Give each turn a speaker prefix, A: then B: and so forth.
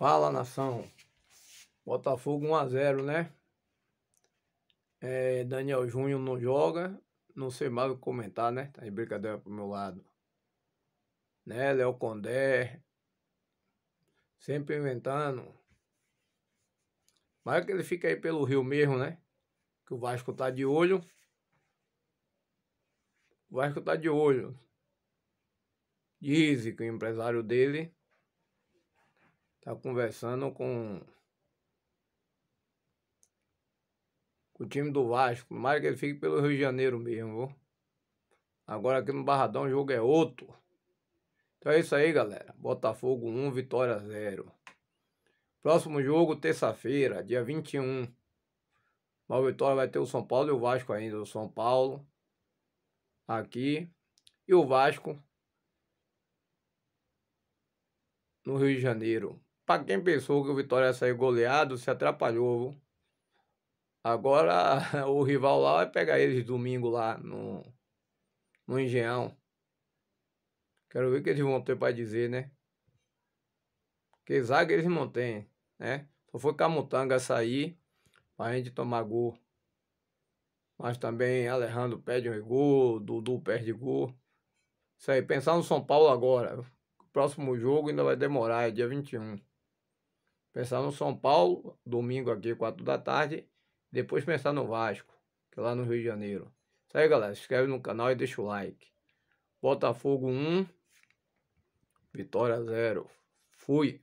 A: Fala nação. Botafogo 1 a 0, né? É, Daniel Júnior não joga, não sei mais o que comentar, né? Tá de brincadeira pro meu lado. Né, Léo Condé. Sempre inventando. Mas que ele fica aí pelo Rio mesmo, né? Que o Vasco tá de olho. O Vasco tá de olho. Dizem que o empresário dele Tá conversando com, com o time do Vasco. Mais que ele fique pelo Rio de Janeiro mesmo, viu? Agora aqui no Barradão o jogo é outro. Então é isso aí, galera. Botafogo 1, Vitória 0. Próximo jogo, terça-feira, dia 21. Uma Vitória vai ter o São Paulo e o Vasco ainda. O São Paulo aqui e o Vasco no Rio de Janeiro. Para quem pensou que o Vitória saiu goleado, se atrapalhou. Viu? Agora o rival lá vai pegar eles domingo lá no, no Engenhão. Quero ver o que eles vão ter para dizer, né? Que zaga eles não têm, né? Só foi Camutanga sair pra gente tomar gol. Mas também Alejandro pede um gol, Dudu perde gol. Isso aí, pensar no São Paulo agora. O próximo jogo ainda vai demorar, é dia 21. Pensar no São Paulo, domingo aqui, 4 da tarde. Depois pensar no Vasco, que é lá no Rio de Janeiro. Isso aí, galera. Se inscreve no canal e deixa o like. Botafogo 1, Vitória 0. Fui.